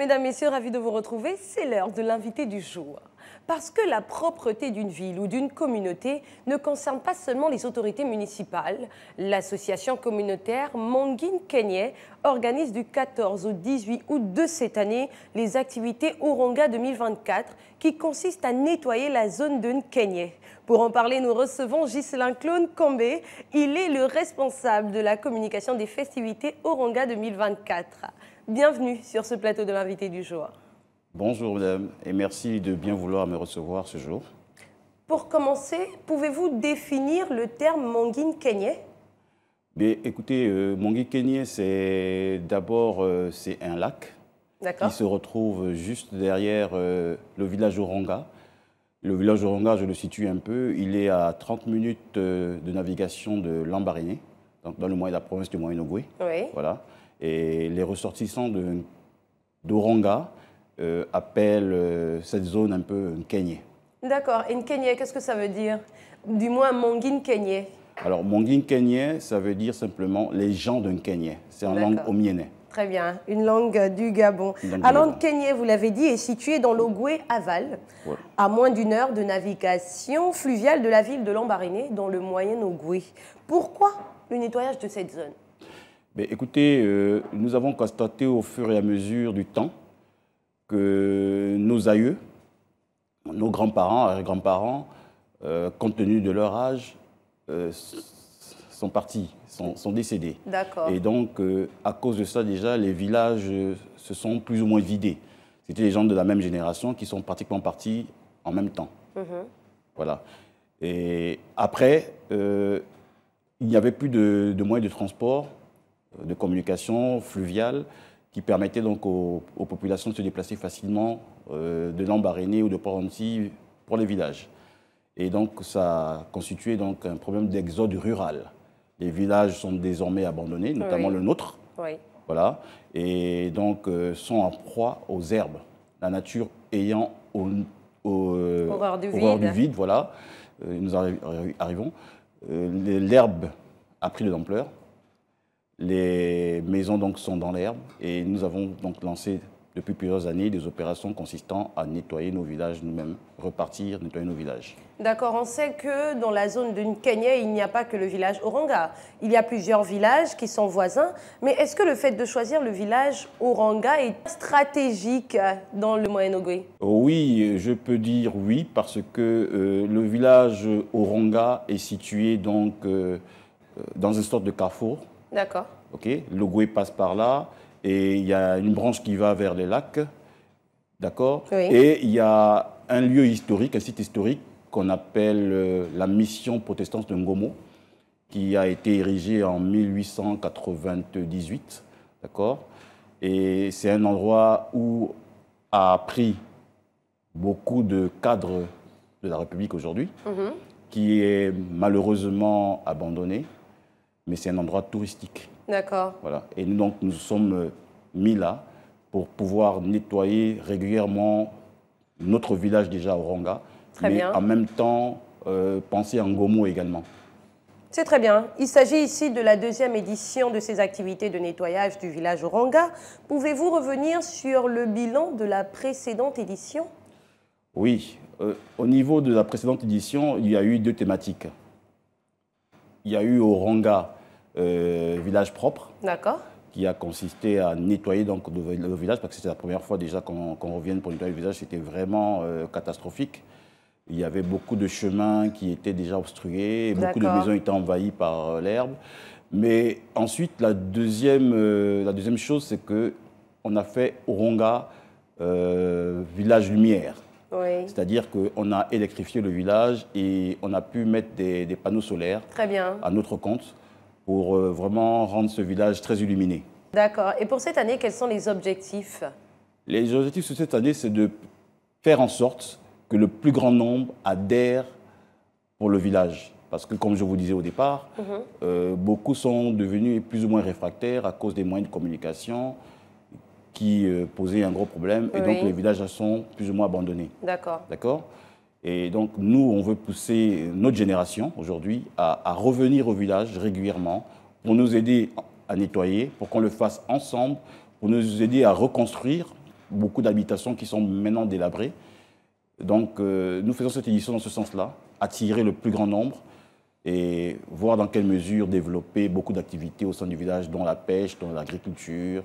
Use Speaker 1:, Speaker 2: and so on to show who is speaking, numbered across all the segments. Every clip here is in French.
Speaker 1: Mesdames, Messieurs, ravis de vous retrouver. C'est l'heure de l'invité du jour. Parce que la propreté d'une ville ou d'une communauté ne concerne pas seulement les autorités municipales, l'association communautaire Manguine Kenyé organise du 14 au 18 août de cette année les activités Oranga 2024 qui consistent à nettoyer la zone de Kenyé. Pour en parler, nous recevons Ghislain Clone Combé. Il est le responsable de la communication des festivités Oranga 2024. Bienvenue sur ce plateau de l'invité du jour.
Speaker 2: Bonjour madame et merci de bien vouloir me recevoir ce jour.
Speaker 1: Pour commencer, pouvez-vous définir le terme Manguine Kenyé
Speaker 2: Mais écoutez, euh, Mangin Kenyé, c'est d'abord euh, c'est un lac qui se retrouve juste derrière euh, le village Oranga. Le village Oranga, je le situe un peu, il est à 30 minutes euh, de navigation de donc dans le la province du moyen Oui. Voilà. Et les ressortissants d'Oranga euh, appellent euh, cette zone un peu un Nkenye.
Speaker 1: D'accord. Et Nkenye, qu'est-ce que ça veut dire Du moins, Mongin Kenye.
Speaker 2: Alors, Mongin Kenye, ça veut dire simplement les gens d'un Kenye. C'est en langue omienne.
Speaker 1: Très bien, une langue du Gabon. langue Kenyé, vous l'avez dit, est située dans l'Ogoué Aval, à moins d'une heure de navigation fluviale de la ville de Lambariné, dans le moyen Ogoué. Pourquoi le nettoyage de cette zone
Speaker 2: écoutez, euh, nous avons constaté au fur et à mesure du temps que nos aïeux, nos grands-parents, arrière-grands-parents, euh, compte tenu de leur âge, euh, sont partis, sont, décédés. – décédés. Et donc, à cause de ça, déjà, les villages se sont plus ou moins vidés. C'était les gens de la même génération qui sont pratiquement partis en même temps. Mhm. Voilà. Et après, il n'y avait plus de, de moyens de transport de communication fluviale qui permettait donc aux, populations de se déplacer facilement euh, de Lambaréné ou de port pour les villages. Et donc ça constituait donc un problème d'exode rural. Les villages sont désormais abandonnés, notamment le nôtre. Voilà. Et donc euh, sont en proie aux herbes. La nature ayant au, au, horreur, euh, du, vide. voilà. nous arrivons. L'herbe a pris de l'ampleur les maisons donc sont dans l'herbe et nous avons donc lancé depuis plusieurs années des opérations consistant à nettoyer nos villages nous-mêmes, repartir, nettoyer nos villages.
Speaker 1: D'accord, on sait que dans la zone de Kenya, il n'y a pas que le village Oranga. Il y a plusieurs villages qui sont voisins. Mais est-ce que le fait de choisir le village Oranga est stratégique dans le moyen
Speaker 2: Oui, je peux dire oui, parce que euh, le village Oranga est situé donc, euh, euh, dans une sorte de carrefour D'accord. OK Le Goué passe par là et il y a une branche qui va vers les lacs. D'accord Et il y a un lieu historique, un site historique qu'on appelle euh, la mission protestante de Ngomo, qui a été érigée en 1898. D'accord Et c'est un endroit où a pris beaucoup de cadres de la République aujourd'hui, mhm. qui est malheureusement abandonné mais c'est un endroit touristique. D'accord. Voilà. Et nous, donc, nous sommes euh, mis là pour pouvoir nettoyer régulièrement notre village déjà Oranga. Très mais en même temps euh, penser à Ngomo également.
Speaker 1: C'est très bien. Il s'agit ici de la deuxième édition de ces activités de nettoyage du village Oranga. Pouvez-vous revenir sur le bilan de la précédente édition
Speaker 2: Oui. Euh, au niveau de la précédente édition, il y a eu deux thématiques il y a eu au euh, village propre. D'accord. Qui a consisté à nettoyer donc le village parce que c'était la première fois déjà qu'on revient revienne pour nettoyer le village. C'était vraiment euh, catastrophique. Il y avait beaucoup de chemins qui étaient déjà obstrués, beaucoup de maisons étaient envahies par euh, l'herbe. Mais ensuite, la deuxième, la deuxième chose, c'est que on a fait Oronga village lumière. C'est-à-dire qu'on a électrifié le village et on a pu mettre des, panneaux solaires à notre compte pour euh, vraiment rendre ce village très illuminé.
Speaker 1: D'accord. Et pour cette année, quels sont les objectifs
Speaker 2: Les objectifs de cette année, c'est de faire en sorte que le plus grand nombre adhère pour le village. Parce que, comme je vous disais au départ, mhm. euh, beaucoup sont devenus plus ou moins réfractaires à cause des moyens de communication, qui euh, posait un gros problème. Et donc, les villages sont plus ou moins abandonnés. D'accord. D'accord Et donc, nous, on veut pousser notre génération aujourd'hui à, revenir au village régulièrement pour nous aider à nettoyer, pour qu'on le fasse ensemble, pour nous aider à reconstruire beaucoup d'habitations qui sont maintenant délabrées. Donc, euh, nous faisons cette édition dans ce sens-là, attirer le plus grand nombre et voir dans quelle mesure développer beaucoup d'activités au sein du village, dont la pêche, dont l'agriculture,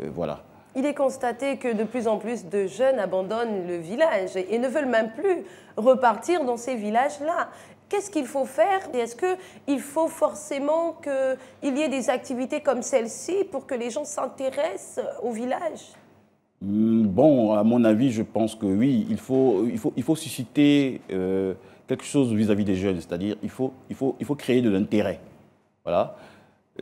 Speaker 2: euh, voilà
Speaker 1: il est constaté que de plus en plus de jeunes abandonnent le village et ne veulent même plus repartir dans ces villages-là. Qu'est-ce qu'il faut faire Est-ce qu'il faut forcément qu'il y ait des activités comme celle-ci pour que les gens s'intéressent au village
Speaker 2: hmm, Bon, à mon avis, je pense que oui, il faut, il faut, il faut susciter euh, quelque chose vis-à-vis des jeunes, c'est-à-dire il faut, il, faut, il faut créer de l'intérêt. Voilà.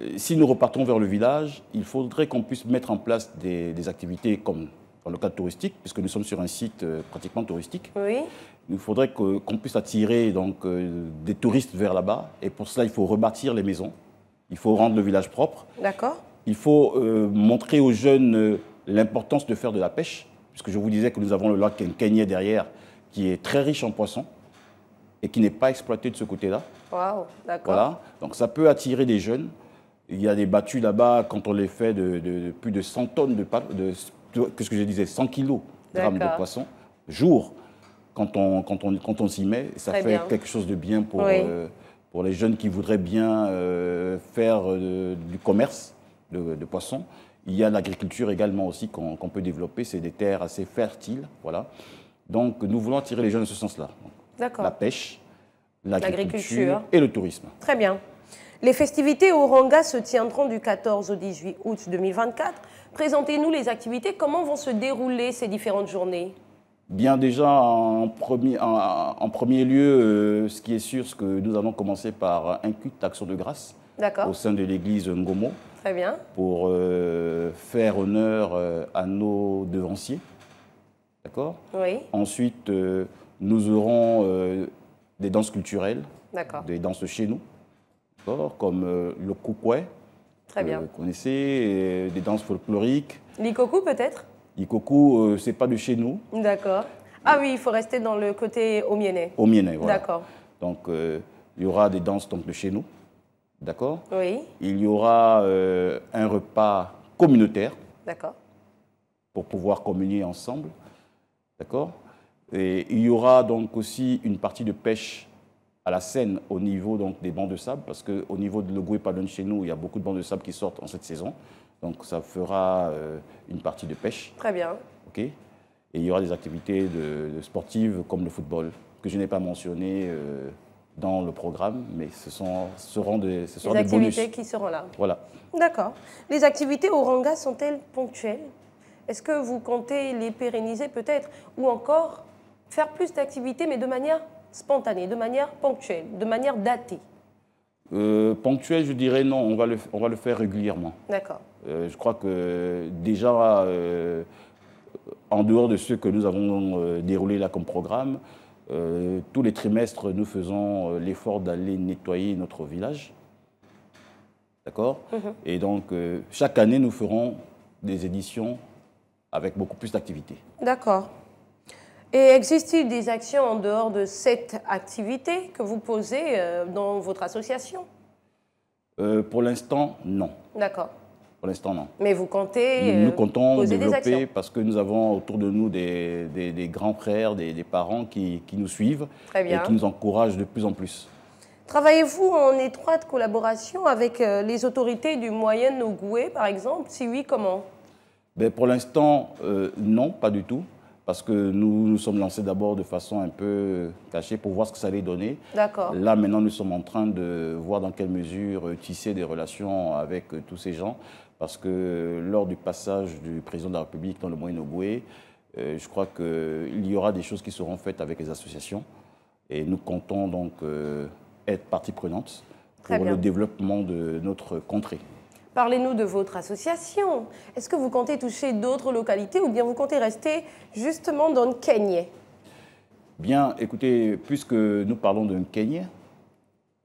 Speaker 2: Euh, si nous repartons vers le village, il faudrait qu'on puisse mettre en place des, activités comme dans le cadre touristique, puisque nous sommes sur un site euh, pratiquement touristique. Oui. Il faudrait qu'on puisse attirer donc, euh, des touristes vers là-bas. Et pour cela, il faut rebâtir les maisons. Il faut rendre le village propre. D'accord. Il faut montrer aux jeunes l'importance de faire de la pêche, puisque je vous disais que nous avons le lac Kenyé derrière, qui est très riche en poissons et qui n'est pas exploité de ce côté-là.
Speaker 1: Waouh, d'accord. Voilà.
Speaker 2: Donc ça peut attirer des jeunes. Il y a des battues là-bas, quand on les fait, de, plus de 100 tonnes de, de, de qu'est-ce que je disais, 100 kilos de poissons, jour, quand on, quand on, quand on s'y met. Ça fait quelque chose de bien pour, euh, pour les jeunes qui voudraient bien euh, faire euh, du commerce de, poissons. Il y a l'agriculture également aussi qu'on peut développer. C'est des terres assez fertiles, voilà. Donc, nous voulons attirer les jeunes dans ce sens-là. La pêche, l'agriculture et le tourisme.
Speaker 1: Très bien. Les festivités au Ranga se tiendront du 14 au 18 août 2024. Présentez-nous les activités. Comment vont se dérouler ces différentes journées
Speaker 2: Bien déjà, en premier, lieu, euh, ce qui est sûr, c'est que nous allons commencer par un culte d'action de grâce au sein de l'église Ngomo. Très bien. Pour euh, faire honneur euh, à nos devanciers. D'accord Ensuite, nous aurons des danses culturelles, des danses chez nous comme euh, le koukoué, Très vous connaissez, euh, des danses folkloriques.
Speaker 1: L'ikoku peut-être
Speaker 2: L'ikoku, euh, c'est pas de chez nous.
Speaker 1: D'accord. Ah oui, il faut rester dans le côté Au miennais,
Speaker 2: voilà. D'accord. Donc, il y aura des danses donc, de chez nous. D'accord Oui. Il y aura un repas communautaire. D'accord. Pour pouvoir communier ensemble. D'accord Et il y aura donc aussi une partie de pêche à la Seine au niveau donc, des bancs de sable, parce qu'au niveau de le et chez nous, il y a beaucoup de bancs de sable qui sortent en cette saison. Donc ça fera euh, une partie de pêche. Très bien. OK. Et il y aura des activités de, sportives comme le football, que je n'ai pas mentionné euh, dans le programme, mais ce, sont, seront des, ce des, activités qui seront là. Voilà.
Speaker 1: D'accord. Les activités au Ranga sont-elles ponctuelles Est-ce que vous comptez les pérenniser peut-être Ou encore faire plus d'activités, mais de manière spontanée, de manière ponctuelle, de manière datée
Speaker 2: euh, Ponctuelle, je dirais non, on va le, on va le faire régulièrement. D'accord. Euh, je crois que déjà, euh, en dehors de ce que nous avons déroulé là comme programme, tous les trimestres, nous faisons l'effort d'aller nettoyer notre village. D'accord mhm. Et donc, chaque année, nous ferons des éditions avec beaucoup plus d'activités.
Speaker 1: D'accord. Et existe-t-il des actions en dehors de cette activité que vous posez euh, dans votre association
Speaker 2: euh, Pour l'instant, non. D'accord. Pour l'instant, non.
Speaker 1: Mais vous comptez Nous, nous euh, comptons développer
Speaker 2: parce que nous avons autour de nous des, grands frères, des, parents qui, nous suivent et qui nous encouragent de plus en plus.
Speaker 1: Travaillez-vous en étroite collaboration avec les autorités du Moyen-Ogoué, par exemple Si oui, comment
Speaker 2: ben Pour l'instant, non, pas du tout parce que nous nous sommes lancés d'abord de façon un peu cachée pour voir ce que ça allait donner.
Speaker 1: D'accord. Là,
Speaker 2: maintenant, nous sommes en train de voir dans quelle mesure euh, tisser des relations avec euh, tous ces gens, parce que euh, lors du passage du président de la République dans le Moyen-Ogoué, je crois qu'il y aura des choses qui seront faites avec les associations, et nous comptons donc être partie prenante pour le développement de notre contrée.
Speaker 1: Parlez-nous de votre association. Est-ce que vous comptez toucher d'autres localités ou bien vous comptez rester justement dans le Kenya
Speaker 2: Bien, écoutez, puisque nous parlons d'un Kenya,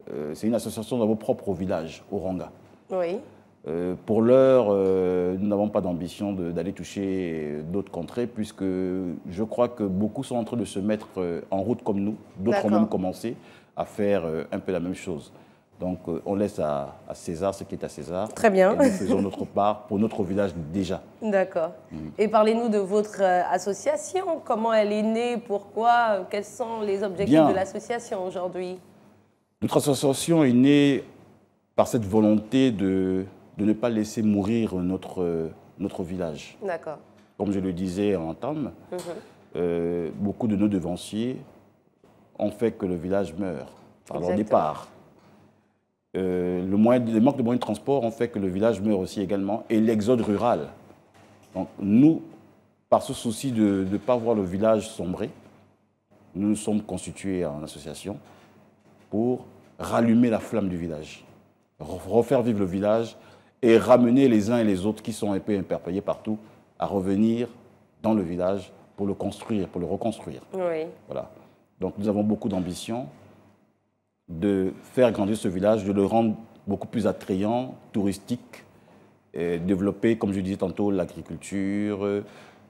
Speaker 2: euh, c'est une association dans vos propres villages, au Oui. Euh, pour l'heure, euh, nous n'avons pas d'ambition d'aller toucher d'autres contrées, puisque je crois que beaucoup sont en train de se mettre en route comme nous. D'autres ont même commencé à faire un peu la même chose. Donc, euh, on laisse à, César ce qui est à César. Très bien. Et nous faisons notre part pour notre village déjà.
Speaker 1: D'accord. Mm. Et parlez-nous de votre euh, association. Comment elle est née Pourquoi Quels sont les objectifs de l'association aujourd'hui
Speaker 2: Notre association est née par cette volonté de, de ne pas laisser mourir notre, euh, notre village. D'accord. Comme je le disais en temps, mm-hmm. beaucoup de nos devanciers ont fait que le village meurt par leur départ. Euh, les le, manque de moyens de transport ont fait que le village meurt aussi également, et l'exode rural. Donc nous, par ce souci de ne pas voir le village sombrer, nous nous sommes constitués en association pour rallumer la flamme du village, refaire vivre le village et ramener les uns et les autres qui sont un peu imperpayés partout à revenir dans le village pour le construire, pour le reconstruire.
Speaker 1: Voilà.
Speaker 2: Donc nous avons beaucoup d'ambition de faire grandir ce village, de le rendre beaucoup plus attrayant, touristique, développer, comme je disais tantôt, l'agriculture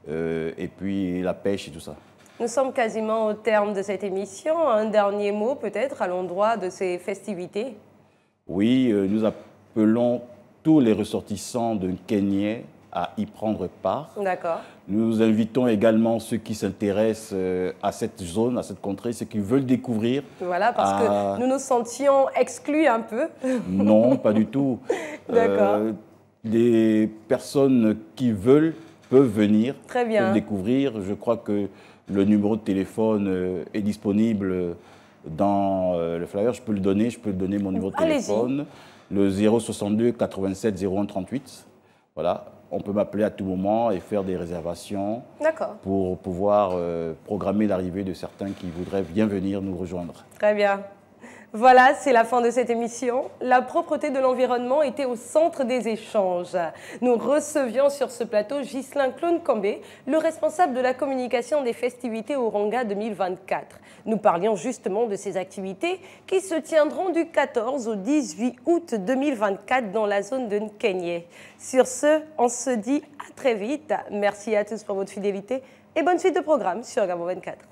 Speaker 2: euh, et puis la pêche et tout ça.
Speaker 1: Nous sommes quasiment au terme de cette émission. Un dernier mot peut-être à l'endroit de ces festivités
Speaker 2: Oui, euh, nous appelons tous les ressortissants de Kenyais à y prendre part. D'accord. Nous invitons également ceux qui s'intéressent euh, à cette zone, à cette contrée, ceux qui veulent découvrir.
Speaker 1: Voilà, parce que ah. nous nous sentions exclus un peu.
Speaker 2: Non, pas du tout. D'accord. Les euh, personnes qui veulent peuvent venir Très bien. découvrir. Je crois que le numéro de téléphone euh, est disponible dans le flyer. Je peux le donner, je peux donner mon numéro de téléphone. Le 062 87 01 38. Voilà, on peut m'appeler à tout moment et faire des réservations pour pouvoir euh, programmer l'arrivée de certains qui voudraient bien venir nous rejoindre.
Speaker 1: Très bien. Voilà, c'est la fin de cette émission. La propreté de l'environnement était au centre des échanges. Nous recevions sur ce plateau Ghislain clone Cambé, le responsable de la communication des festivités Oranga 2024. Nous parlions justement de ces activités qui se tiendront du 14 au 18 août 2024 dans la zone de Nkenye. Sur ce, on se dit à très vite. Merci à tous pour votre fidélité et bonne suite de programme sur Gabo 24.